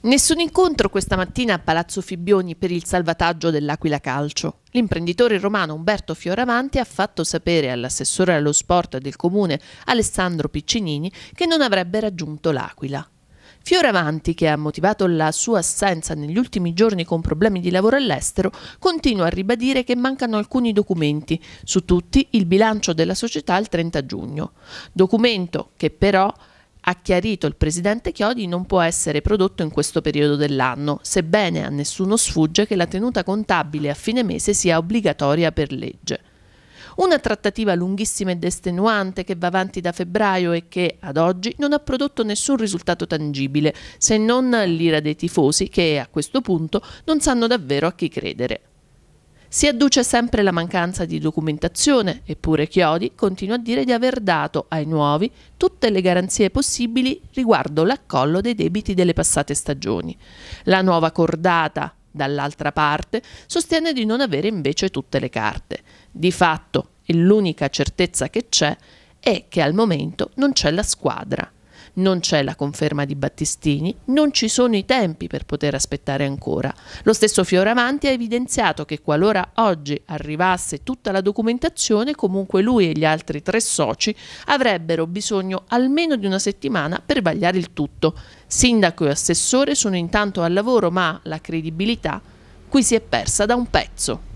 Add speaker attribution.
Speaker 1: Nessun incontro questa mattina a Palazzo Fibbioni per il salvataggio dell'Aquila Calcio. L'imprenditore romano Umberto Fioravanti ha fatto sapere all'assessore allo sport del comune Alessandro Piccinini che non avrebbe raggiunto l'Aquila. Fioravanti, che ha motivato la sua assenza negli ultimi giorni con problemi di lavoro all'estero, continua a ribadire che mancano alcuni documenti, su tutti il bilancio della società il 30 giugno. Documento che però ha chiarito il presidente Chiodi non può essere prodotto in questo periodo dell'anno, sebbene a nessuno sfugge che la tenuta contabile a fine mese sia obbligatoria per legge. Una trattativa lunghissima ed estenuante che va avanti da febbraio e che, ad oggi, non ha prodotto nessun risultato tangibile, se non l'ira dei tifosi che, a questo punto, non sanno davvero a chi credere. Si adduce sempre la mancanza di documentazione, eppure Chiodi continua a dire di aver dato ai nuovi tutte le garanzie possibili riguardo l'accollo dei debiti delle passate stagioni. La nuova cordata, dall'altra parte, sostiene di non avere invece tutte le carte. Di fatto, l'unica certezza che c'è è che al momento non c'è la squadra. Non c'è la conferma di Battistini, non ci sono i tempi per poter aspettare ancora. Lo stesso Fioravanti ha evidenziato che qualora oggi arrivasse tutta la documentazione, comunque lui e gli altri tre soci avrebbero bisogno almeno di una settimana per vagliare il tutto. Sindaco e assessore sono intanto al lavoro, ma la credibilità qui si è persa da un pezzo.